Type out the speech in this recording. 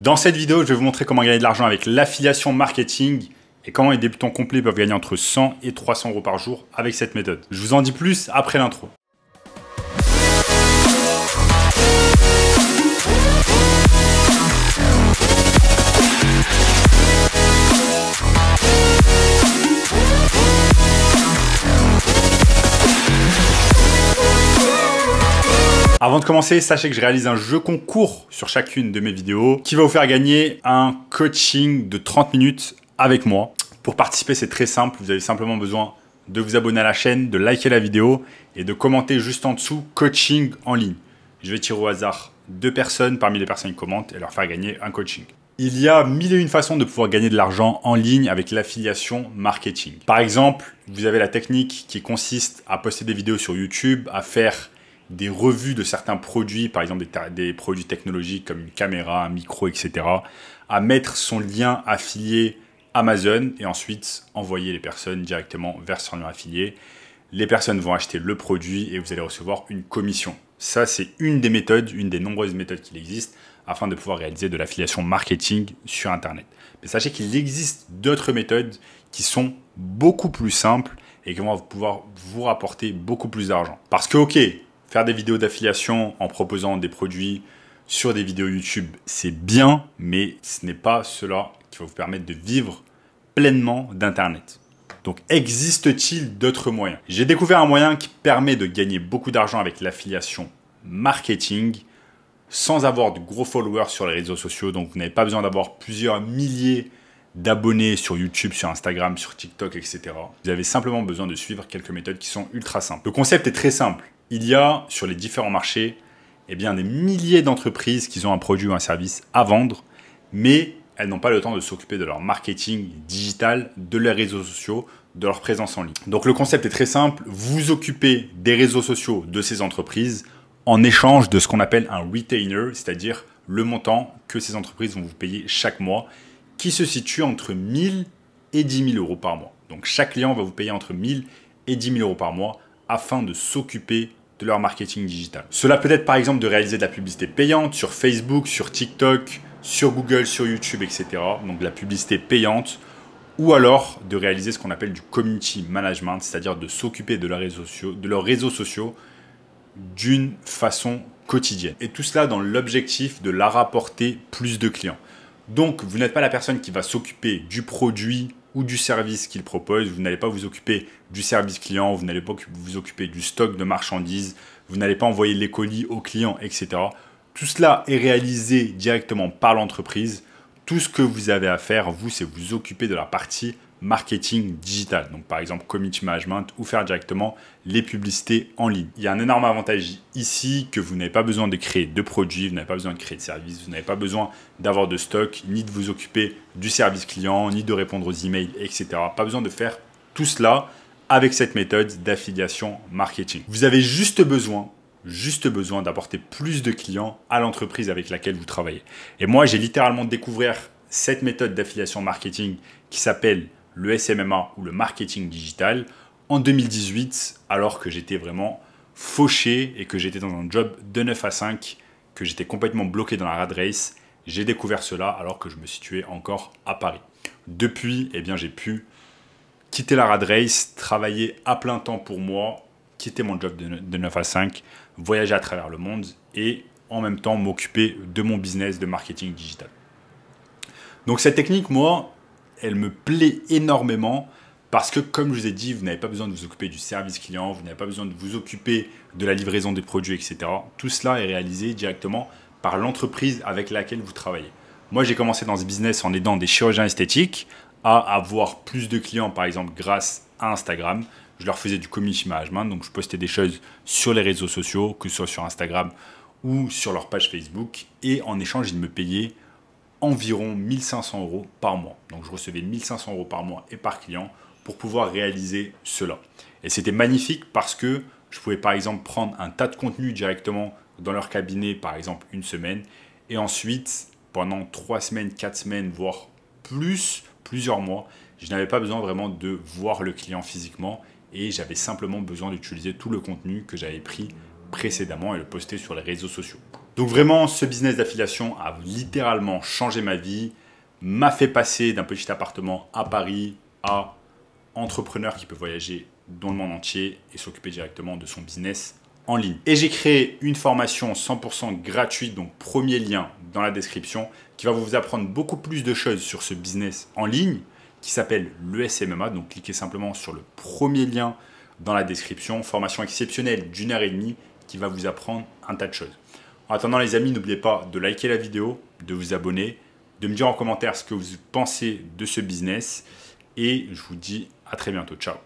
Dans cette vidéo, je vais vous montrer comment gagner de l'argent avec l'affiliation marketing et comment les débutants complets peuvent gagner entre 100 et 300 euros par jour avec cette méthode. Je vous en dis plus après l'intro. Avant de commencer, sachez que je réalise un jeu concours sur chacune de mes vidéos qui va vous faire gagner un coaching de 30 minutes avec moi. Pour participer, c'est très simple. Vous avez simplement besoin de vous abonner à la chaîne, de liker la vidéo et de commenter juste en dessous coaching en ligne. Je vais tirer au hasard deux personnes parmi les personnes qui commentent et leur faire gagner un coaching. Il y a mille et une façons de pouvoir gagner de l'argent en ligne avec l'affiliation marketing. Par exemple, vous avez la technique qui consiste à poster des vidéos sur YouTube, à faire des revues de certains produits, par exemple des, produits technologiques comme une caméra, un micro, etc., à mettre son lien affilié Amazon et ensuite envoyer les personnes directement vers son lien affilié. Les personnes vont acheter le produit et vous allez recevoir une commission. Ça, c'est une des méthodes, une des nombreuses méthodes qui existent afin de pouvoir réaliser de l'affiliation marketing sur Internet. Mais sachez qu'il existe d'autres méthodes qui sont beaucoup plus simples et qui vont pouvoir vous rapporter beaucoup plus d'argent. Parce que, ok, Faire des vidéos d'affiliation en proposant des produits sur des vidéos YouTube, c'est bien, mais ce n'est pas cela qui va vous permettre de vivre pleinement d'Internet. Donc existe-t-il d'autres moyens J'ai découvert un moyen qui permet de gagner beaucoup d'argent avec l'affiliation marketing sans avoir de gros followers sur les réseaux sociaux. Donc vous n'avez pas besoin d'avoir plusieurs milliers d'abonnés sur YouTube, sur Instagram, sur TikTok, etc. Vous avez simplement besoin de suivre quelques méthodes qui sont ultra simples. Le concept est très simple il y a sur les différents marchés eh bien, des milliers d'entreprises qui ont un produit ou un service à vendre, mais elles n'ont pas le temps de s'occuper de leur marketing digital, de leurs réseaux sociaux, de leur présence en ligne. Donc le concept est très simple, vous occupez des réseaux sociaux de ces entreprises en échange de ce qu'on appelle un retainer, c'est-à-dire le montant que ces entreprises vont vous payer chaque mois, qui se situe entre 1000 et 10 000 euros par mois. Donc chaque client va vous payer entre 1000 et 10 000 euros par mois afin de s'occuper de leur marketing digital. Cela peut être par exemple de réaliser de la publicité payante sur Facebook, sur TikTok, sur Google, sur YouTube, etc. Donc de la publicité payante ou alors de réaliser ce qu'on appelle du community management, c'est-à-dire de s'occuper de, leurs réseaux sociaux, de leurs réseaux sociaux d'une façon quotidienne. Et tout cela dans l'objectif de leur apporter plus de clients. Donc vous n'êtes pas la personne qui va s'occuper du produit, ou du service qu'il propose. Vous n'allez pas vous occuper du service client, vous n'allez pas vous occuper du stock de marchandises, vous n'allez pas envoyer les colis aux clients, etc. Tout cela est réalisé directement par l'entreprise. Tout ce que vous avez à faire, vous, c'est vous occuper de la partie marketing digital. Donc par exemple community management ou faire directement les publicités en ligne. Il y a un énorme avantage ici que vous n'avez pas besoin de créer de produits, vous n'avez pas besoin de créer de services, vous n'avez pas besoin d'avoir de stock, ni de vous occuper du service client, ni de répondre aux emails, etc. Pas besoin de faire tout cela avec cette méthode d'affiliation marketing. Vous avez juste besoin juste besoin d'apporter plus de clients à l'entreprise avec laquelle vous travaillez. Et moi, j'ai littéralement découvert cette méthode d'affiliation marketing qui s'appelle le SMMA ou le marketing digital en 2018, alors que j'étais vraiment fauché et que j'étais dans un job de 9 à 5, que j'étais complètement bloqué dans la rad race. J'ai découvert cela alors que je me situais encore à Paris. Depuis, eh bien, j'ai pu quitter la rad race, travailler à plein temps pour moi, quitter mon job de 9 à 5, voyager à travers le monde et en même temps m'occuper de mon business de marketing digital. Donc cette technique, moi, elle me plaît énormément parce que, comme je vous ai dit, vous n'avez pas besoin de vous occuper du service client, vous n'avez pas besoin de vous occuper de la livraison des produits, etc. Tout cela est réalisé directement par l'entreprise avec laquelle vous travaillez. Moi, j'ai commencé dans ce business en aidant des chirurgiens esthétiques à avoir plus de clients, par exemple, grâce à Instagram. Je leur faisais du community management, donc je postais des choses sur les réseaux sociaux, que ce soit sur Instagram ou sur leur page Facebook, et en échange, ils me payaient environ 1500 euros par mois. Donc je recevais 1500 euros par mois et par client pour pouvoir réaliser cela. Et c'était magnifique parce que je pouvais par exemple prendre un tas de contenu directement dans leur cabinet, par exemple une semaine, et ensuite pendant trois semaines, quatre semaines, voire plus, plusieurs mois, je n'avais pas besoin vraiment de voir le client physiquement et j'avais simplement besoin d'utiliser tout le contenu que j'avais pris précédemment et le poster sur les réseaux sociaux. Donc vraiment, ce business d'affiliation a littéralement changé ma vie, m'a fait passer d'un petit appartement à Paris à entrepreneur qui peut voyager dans le monde entier et s'occuper directement de son business en ligne. Et j'ai créé une formation 100% gratuite, donc premier lien dans la description, qui va vous apprendre beaucoup plus de choses sur ce business en ligne qui s'appelle le SMMA. Donc cliquez simplement sur le premier lien dans la description, formation exceptionnelle d'une heure et demie qui va vous apprendre un tas de choses. En attendant les amis, n'oubliez pas de liker la vidéo, de vous abonner, de me dire en commentaire ce que vous pensez de ce business et je vous dis à très bientôt. Ciao